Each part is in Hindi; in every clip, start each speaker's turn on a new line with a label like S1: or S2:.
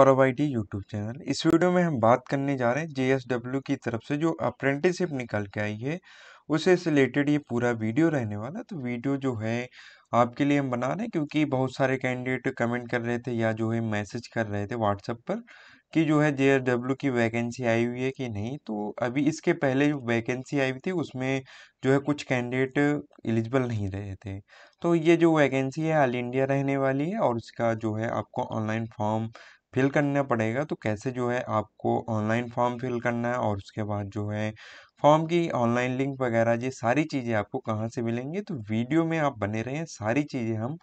S1: Gaurav I D YouTube channel इस वीडियो में हम बात करने जा रहे हैं जे की तरफ से जो अप्रेंटिसिप निकल के आई है उसे रिलेटेड ये पूरा वीडियो रहने वाला तो वीडियो जो है आपके लिए हम बना रहे हैं क्योंकि बहुत सारे कैंडिडेट कमेंट कर रहे थे या जो है मैसेज कर रहे थे व्हाट्सएप पर कि जो है जे की वैकेंसी आई हुई है कि नहीं तो अभी इसके पहले जो वैकेंसी आई हुई थी उसमें जो है कुछ कैंडिडेट एलिजिबल नहीं रहे थे तो ये जो वैकेंसी है ऑल इंडिया रहने वाली है और इसका जो है आपको ऑनलाइन फॉर्म फिल करना पड़ेगा तो कैसे जो है आपको ऑनलाइन फॉर्म फिल करना है और उसके बाद जो है फॉर्म की ऑनलाइन लिंक वगैरह ये सारी चीज़ें आपको कहाँ से मिलेंगी तो वीडियो में आप बने रहें सारी चीज़ें हम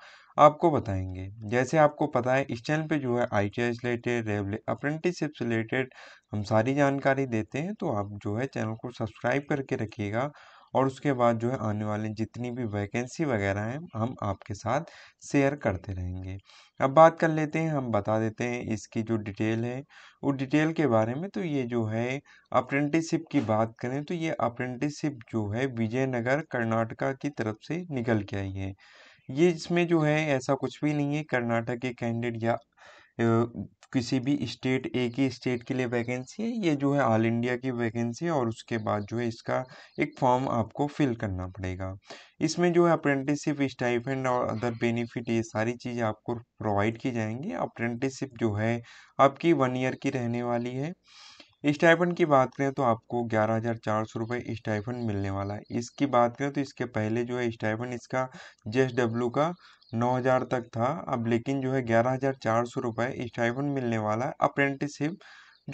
S1: आपको बताएंगे जैसे आपको पता है इस चैनल पे जो है आई टी आई रिलेटेड रेवले से रिलेटेड हम सारी जानकारी देते हैं तो आप जो है चैनल को सब्सक्राइब करके रखिएगा और उसके बाद जो है आने वाले जितनी भी वैकेंसी वगैरह हैं हम आपके साथ शेयर करते रहेंगे अब बात कर लेते हैं हम बता देते हैं इसकी जो डिटेल है वो डिटेल के बारे में तो ये जो है अप्रेंटिसिप की बात करें तो ये अप्रेंटिसिप जो है विजयनगर कर्नाटका की तरफ से निकल के आई है ये इसमें जो है ऐसा कुछ भी नहीं है कर्नाटक के कैंडिडेट या किसी भी स्टेट एक ही स्टेट के लिए वैकेंसी है ये जो है ऑल इंडिया की वैकेंसी है और उसके बाद जो है इसका एक फॉर्म आपको फिल करना पड़ेगा इसमें जो है अप्रेंटिसिप स्टाइफेंड और अदर बेनिफिट ये सारी चीज़ें आपको प्रोवाइड की जाएंगी अप्रेंटिसशिप जो है आपकी वन ईयर की रहने वाली है स्टाइफन की बात करें तो आपको ग्यारह हज़ार चार सौ रुपये स्टाइफन मिलने वाला है इसकी बात करें तो इसके पहले जो है स्टाइफन इसका जे डब्ल्यू का नौ हज़ार तक था अब लेकिन जो है ग्यारह हज़ार चार सौ रुपये स्टाइफन मिलने वाला है अप्रेंटिसिप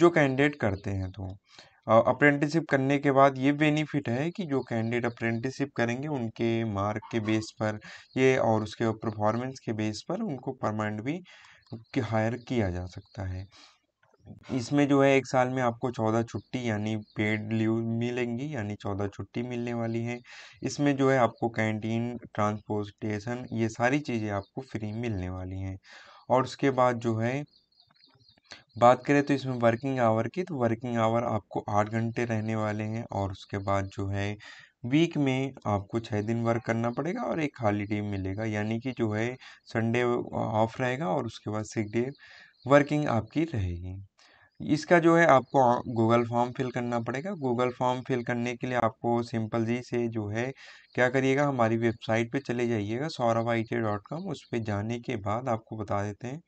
S1: जो कैंडिडेट करते हैं तो अप्रेंटिसिप करने के बाद ये बेनिफिट है कि जो कैंडिडेट अप्रेंटिसिप करेंगे उनके मार्क के बेस पर ये और उसके परफॉर्मेंस के बेस पर उनको परमानेंट भी हायर किया जा सकता है इसमें जो है एक साल में आपको चौदह छुट्टी यानी पेड लीव मिलेंगी यानी चौदह छुट्टी मिलने वाली है इसमें जो है आपको कैंटीन ट्रांसपोर्टेशन ये सारी चीज़ें आपको फ्री मिलने वाली हैं और उसके बाद जो है बात करें तो इसमें वर्किंग आवर की तो वर्किंग आवर आपको आठ घंटे रहने वाले हैं और उसके बाद जो है वीक में आपको छः दिन वर्क करना पड़ेगा और एक हॉलीडे मिलेगा यानी कि जो है संडे ऑफ रहेगा और उसके बाद सिक्स डे वर्किंग आपकी रहेगी इसका जो है आपको गूगल फॉर्म फिल करना पड़ेगा गूगल फॉर्म फिल करने के लिए आपको सिंपल जी से जो है क्या करिएगा हमारी वेबसाइट पे चले जाइएगा Saurabh I T dot com उस पर जाने के बाद आपको बता देते हैं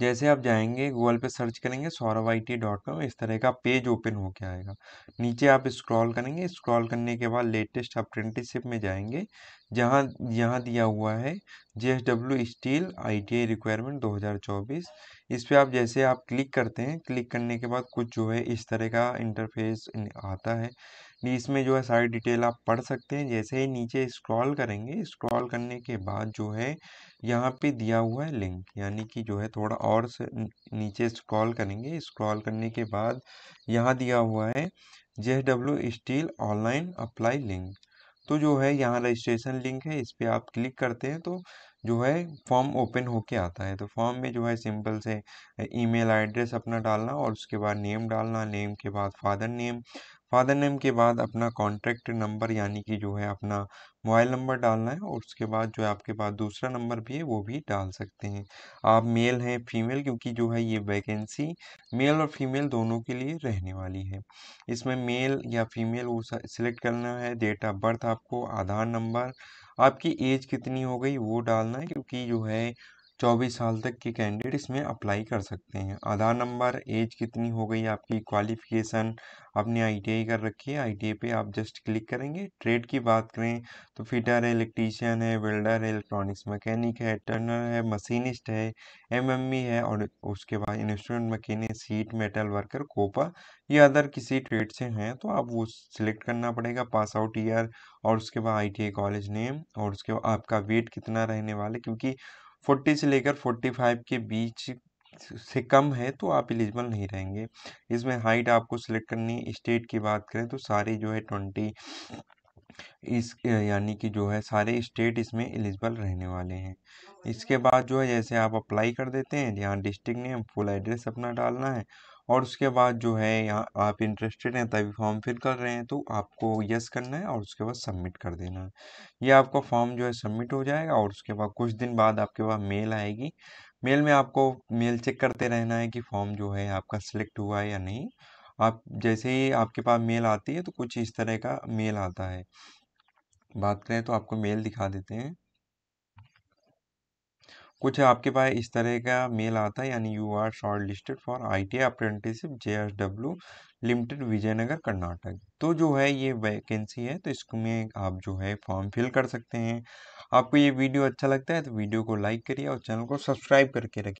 S1: जैसे आप जाएंगे गूगल पे सर्च करेंगे Saurabh I T dot com इस तरह का पेज ओपन होके आएगा नीचे आप स्क्रॉल करेंगे स्क्रॉल करने के बाद लेटेस्ट अप्रेंटिसशिप में जाएंगे जहाँ यहाँ दिया हुआ है J S W steel I T I requirement दो हज़ार चौबीस इस पर आप जैसे आप क्लिक करते हैं क्लिक करने के बाद कुछ जो है इस तरह का इंटरफेस आता है इसमें जो है सारी डिटेल आप पढ़ सकते हैं जैसे ही नीचे स्क्रॉल करेंगे स्क्रॉल करने के बाद जो है यहाँ पे दिया हुआ है लिंक यानी कि जो है थोड़ा और से नीचे स्क्रॉल करेंगे स्क्रॉल करने के बाद यहाँ दिया हुआ है J W steel online apply link तो जो है यहाँ रजिस्ट्रेशन लिंक है इस पर आप क्लिक करते हैं तो जो है फॉर्म ओपन होके आता है तो फॉर्म में जो है सिंपल से ईमेल एड्रेस अपना डालना और उसके बाद नेम डालना नेम के बाद फादर नेम फादर नेम के बाद अपना कॉन्टैक्ट नंबर यानी कि जो है अपना मोबाइल नंबर डालना है और उसके बाद जो है आपके पास दूसरा नंबर भी है वो भी डाल सकते हैं आप मेल हैं फीमेल क्योंकि जो है ये वैकेंसी मेल और फीमेल दोनों के लिए रहने वाली है इसमें मेल या फीमेल वो सिलेक्ट करना है डेट ऑफ बर्थ आपको आधार नंबर आपकी एज कितनी हो गई वो डालना है क्योंकि जो है चौबीस साल तक के कैंडिडेट इसमें अप्लाई कर सकते हैं आधार नंबर एज कितनी हो गई आपकी क्वालिफिकेशन आपने आईटीआई कर रखी है आईटीआई पे आप जस्ट क्लिक करेंगे ट्रेड की बात करें तो फिटर है इलेक्ट्रीशियन है वेल्डर है इलेक्ट्रॉनिक्स मैकेनिक है टर्नर है मशीनिस्ट है एमएमई है और उसके बाद instrument mechanic sheet metal worker COPA या अदर किसी ट्रेड से हैं तो आप वो सिलेक्ट करना पड़ेगा पास आउट ईयर और उसके बाद आई कॉलेज नेम और उसके बाद आपका वेट कितना रहने वाला क्योंकि फोर्टी से लेकर फोर्टी फाइव के बीच से कम है तो आप एलिजिबल नहीं रहेंगे इसमें हाइट आपको सिलेक्ट करनी स्टेट की बात करें तो सारे जो है ट्वेंटी इस यानी कि जो है सारे स्टेट इसमें एलिजिबल रहने वाले हैं इसके बाद जो है जैसे आप अप्लाई कर देते हैं यहाँ डिस्ट्रिक्ट नेम फुल एड्रेस अपना डालना है और उसके बाद जो है यहाँ आप इंटरेस्टेड हैं तभी फॉर्म फिल कर रहे हैं तो आपको यस करना है और उसके बाद सबमिट कर देना है ये आपका फॉर्म जो है सबमिट हो जाएगा और उसके बाद कुछ दिन बाद आपके पास मेल आएगी मेल में आपको मेल चेक करते रहना है कि फॉर्म जो है आपका सिलेक्ट हुआ है या नहीं आप जैसे ही आपके पास मेल आती है तो कुछ इस तरह का मेल आता है बात करें तो आपको मेल दिखा देते हैं कुछ आपके पास इस तरह का मेल आता है यानी you are shortlisted for I T apprenticeship J S W limited Vijayanagar Karnataka तो जो है ये वैकेंसी है तो इसमें आप जो है फॉर्म फिल कर सकते हैं आपको ये वीडियो अच्छा लगता है तो वीडियो को लाइक करिए और चैनल को सब्सक्राइब करके रखिए